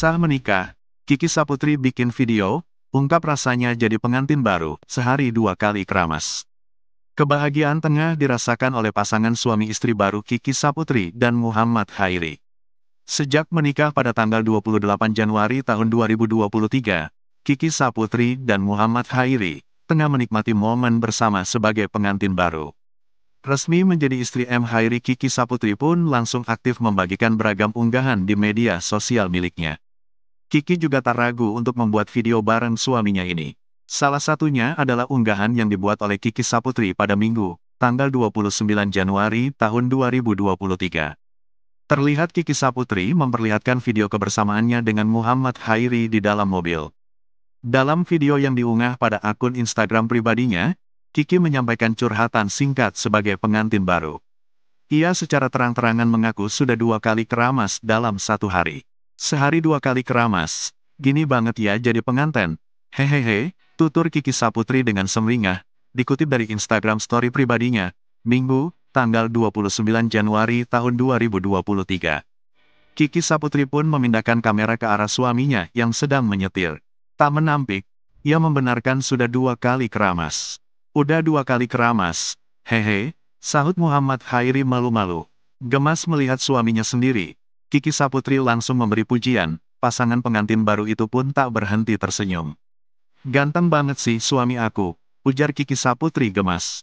sah menikah, Kiki Saputri bikin video, ungkap rasanya jadi pengantin baru, sehari dua kali keramas. Kebahagiaan tengah dirasakan oleh pasangan suami istri baru Kiki Saputri dan Muhammad Khairi. Sejak menikah pada tanggal 28 Januari tahun 2023, Kiki Saputri dan Muhammad Khairi tengah menikmati momen bersama sebagai pengantin baru. Resmi menjadi istri M. Hairi Kiki Saputri pun langsung aktif membagikan beragam unggahan di media sosial miliknya. Kiki juga tak ragu untuk membuat video bareng suaminya ini. Salah satunya adalah unggahan yang dibuat oleh Kiki Saputri pada Minggu, tanggal 29 Januari tahun 2023. Terlihat Kiki Saputri memperlihatkan video kebersamaannya dengan Muhammad Khairi di dalam mobil. Dalam video yang diunggah pada akun Instagram pribadinya, Kiki menyampaikan curhatan singkat sebagai pengantin baru. Ia secara terang-terangan mengaku sudah dua kali keramas dalam satu hari. Sehari dua kali keramas. Gini banget ya jadi penganten. Hehehe, tutur Kiki Saputri dengan semringah, dikutip dari Instagram story pribadinya, Minggu, tanggal 29 Januari tahun 2023. Kiki Saputri pun memindahkan kamera ke arah suaminya yang sedang menyetir. Tak menampik, ia membenarkan sudah dua kali keramas. Udah dua kali keramas, hehe, sahut Muhammad Khairi malu-malu. Gemas melihat suaminya sendiri, Kiki Saputri langsung memberi pujian, pasangan pengantin baru itu pun tak berhenti tersenyum. Ganteng banget sih suami aku, ujar Kiki Saputri gemas.